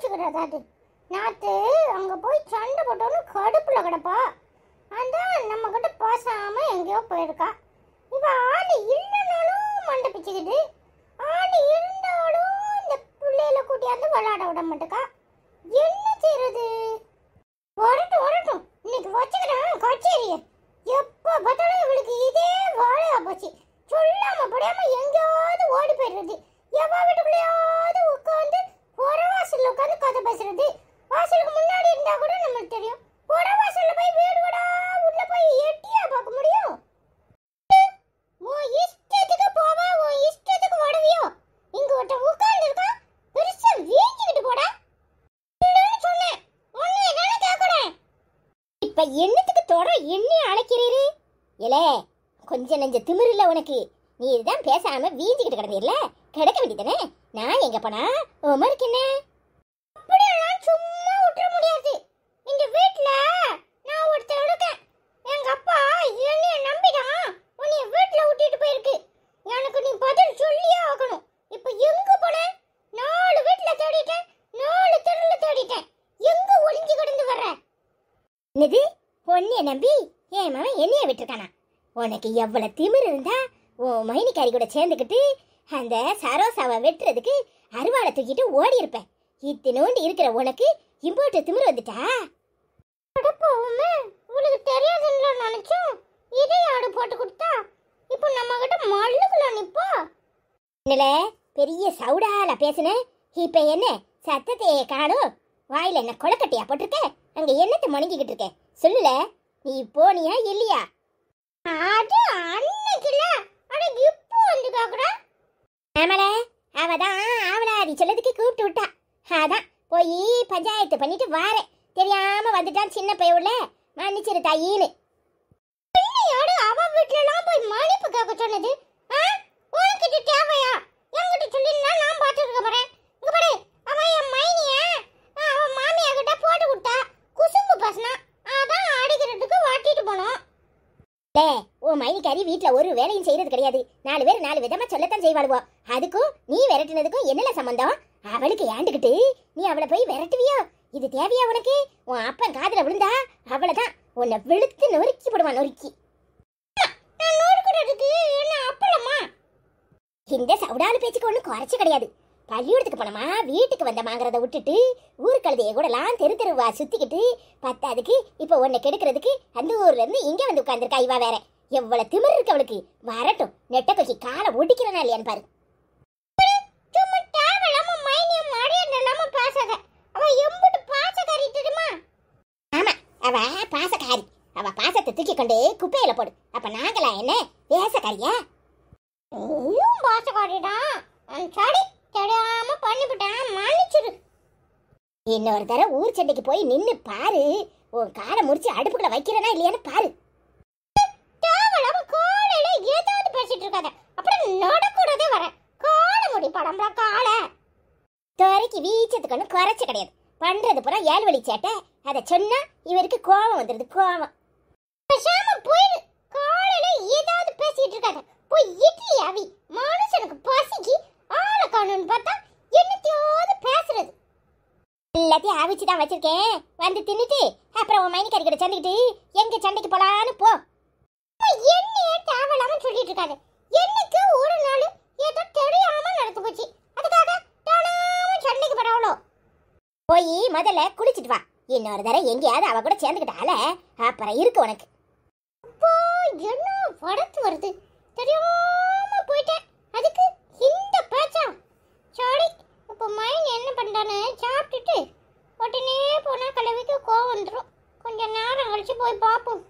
வச்சுக்கிறதாது நாற்று அங்கே போய் சண்டை போட்டோன்னு கடுப்பில் கிடப்பா அதான் நம்மக்கிட்ட பேசாமல் எங்கேயோ போயிருக்கா இப்போ ஆடு இல்லைனாலும் மண்டை பிச்சுக்குது ஆடு இருந்தாலும் இந்த பிள்ளையில கூட்டியாந்து விளையாட விட மாட்டேக்கா என்ன செய்யறது வரட்டும் வரட்டும் இன்னைக்கு வச்சுக்கிறேன் கச்சேரிய எப்போ பார்த்தாலும் பேசுறது வாசலுக்கு முன்னாடி இருந்தா கூட நம்மளுக்கு தெரியும் போட வாசல்ல போய் வீடு வீடா உள்ள போய் எட்டியா பார்க்க முடியும் ஓ இஷ்டத்துக்கு போவா ஓ இஷ்டத்துக்கு ஓடுவியோ இங்க ஒருத்தன் உட்கார்ந்து இருக்கான் பெருசா வீங்கிக்கிட்டு போடா சொன்னேன் ஒன்னு இப்ப என்னத்துக்கு தொட என்ன அழைக்கிறீரு இலே கொஞ்சம் நெஞ்ச திமிரு இல்லை உனக்கு நீ இதுதான் பேசாம வீஞ்சிக்கிட்டு கிடந்தீர்ல கிடக்க வேண்டியதானே நான் எங்க போனா உமருக்கு என்ன அப்படியெல்லாம் சும்மா விட்டுற முடியாது இந்த வீட்டில் நான் ஒருத்தர் இருக்கேன் எங்கள் அப்பா என்னைய நம்பிதான் உன்னைய வீட்டில் விட்டுட்டு போயிருக்கு எனக்கு நீ பதில் சொல்லியே ஆகணும் இப்போ எங்கே போன நாலு வீட்டில் தேடிட்டேன் நாலு தெருல தேடிட்டேன் எங்கே ஒளிஞ்சு கிடந்து வர்ற என்னது பொண்ணிய நம்பி என் மகன் என்னைய விட்டுருக்கானா உனக்கு எவ்வளோ திமிர் இருந்தா உன் மைனிக்காரி கூட சேர்ந்துக்கிட்டு அந்த சரோசாவை வெட்டுறதுக்கு அருவாளை தூக்கிட்டு ஓடி இத்தினோண்டு இருக்கிற உனக்கு இம்போர்ட் திமிர் வந்துட்டா அடப்பவுமே உனக்கு தெரியாதுன்னு நினைச்சோம் இதே ஆடு போட்டு கொடுத்தா இப்போ நம்ம கிட்ட மல்லுக்குள்ள நிப்பா என்னல பெரிய சவுடால பேசுன இப்ப என்ன சத்தத்தையே காணும் வாயில என்ன கொலக்கட்டையா போட்டிருக்க அங்க என்னத்த மணிக்கிட்டு இருக்க சொல்லுல நீ போனியா இல்லையா அது அன்னைக்குல அட இப்போ வந்து காக்குறா ஆமால அவதான் ஆவலாதி சொல்லதுக்கு கூப்பிட்டு விட்டா அதான் போய் பஞ்சாயத்து பண்ணிட்டு வாரேன் தெரியாம வந்துட்டான் சின்ன பையவுல மன்னிச்சிரு தாயின்னு யாரு அவ வீட்டுலலாம் போய் மன்னிப்பு கேட்க சொன்னது உனக்கு இது தேவையா என்கிட்ட சொல்லிருந்தா நான் பார்த்துருக்க போறேன் இங்க பாரு கறி வீட்டுல ஒரு வேலையும் செய்யறது கிடையாது நாலு பேர் நாலு விதமா சொல்லத்தான் செய்வாளுவோம் அதுக்கும் நீ விரட்டினதுக்கும் என்னென்ன சம்பந்தம் அவளுக்கு ஏண்டுகிட்டு நீ அவளை போய் விரட்டுவியோ இது தேவையா உனக்கு உன் அப்பன் காதல விழுந்தா அவளைதான் உன்னை விழுத்து நொறுக்கி போடுவான் நொறுக்கி இந்த சவுடான பேச்சுக்கு ஒன்றும் குறைச்சி கிடையாது பள்ளியூடத்துக்கு போனோமா வீட்டுக்கு வந்த வந்தமாங்கிறத விட்டுட்டு ஊருக்கழுதையை கூடலாம் தெரு தெருவா சுத்திக்கிட்டு பத்தாதுக்கு இப்போ உன்னை கெடுக்கிறதுக்கு அந்த ஊர்லேருந்து இங்கே வந்து உட்காந்துருக்கா இவா வேற எவ்வளவு திமிர் இருக்கு அவளுக்கு வரட்டும் நெட்ட கொச்சி காலை ஒடிக்கிறனா இல்லையான்னு பாரு அவ பாசக்காரி அவ பாசத்தை போடு நாங்களா என்ன இன்னொரு தடவை ஊர் சண்டைக்கு போய் நின்னு பாரு உன் காலை முடிச்சு அடுப்புக்குள்ள வைக்கிறனா இல்லையான்னு பாரு வீச்சத்துக்கு ஒன்றும் குறைச்ச கிடையாது பண்றது பூரா ஏழு வழி சேட்டை அதை சொன்னால் இவருக்கு கோவம் வந்துடுது கோவம் பேசாம போயிடு காலையில ஏதாவது பேசிட்டு இருக்காங்க போய் இட்லி அவி மனுஷனுக்கு பசிக்கு ஆளை பார்த்தா என்னத்தையாவது பேசுறது எல்லாத்தையும் அவிச்சு தான் வச்சிருக்கேன் வந்து தின்னுட்டு அப்புறம் உன் மைனிக்காரி கிட்ட சந்திக்கிட்டு எங்க சண்டைக்கு போலான்னு போ என்ன தேவையில்லாம சொல்லிட்டு இருக்காங்க என்னைக்கு ஒரு நாள் ஏதோ தெரியாம நடந்து போச்சு போய் முதல்ல குளிச்சிட்டு வா இன்னொரு தடவை எங்கேயாவது அவ கூட சேர்ந்துக்கிட்டால அப்புறம் இருக்கு உனக்கு அப்போ என்ன படத்து வருது தெரியாம போயிட்டேன் அதுக்கு இந்த பேச்சா சாடி இப்போ மைன் என்ன பண்ணுறான்னு சாப்பிட்டுட்டு உடனே போனால் கிளவிக்கு கோவம் வந்துடும் கொஞ்சம் நேரம் கழிச்சு போய் பார்ப்போம்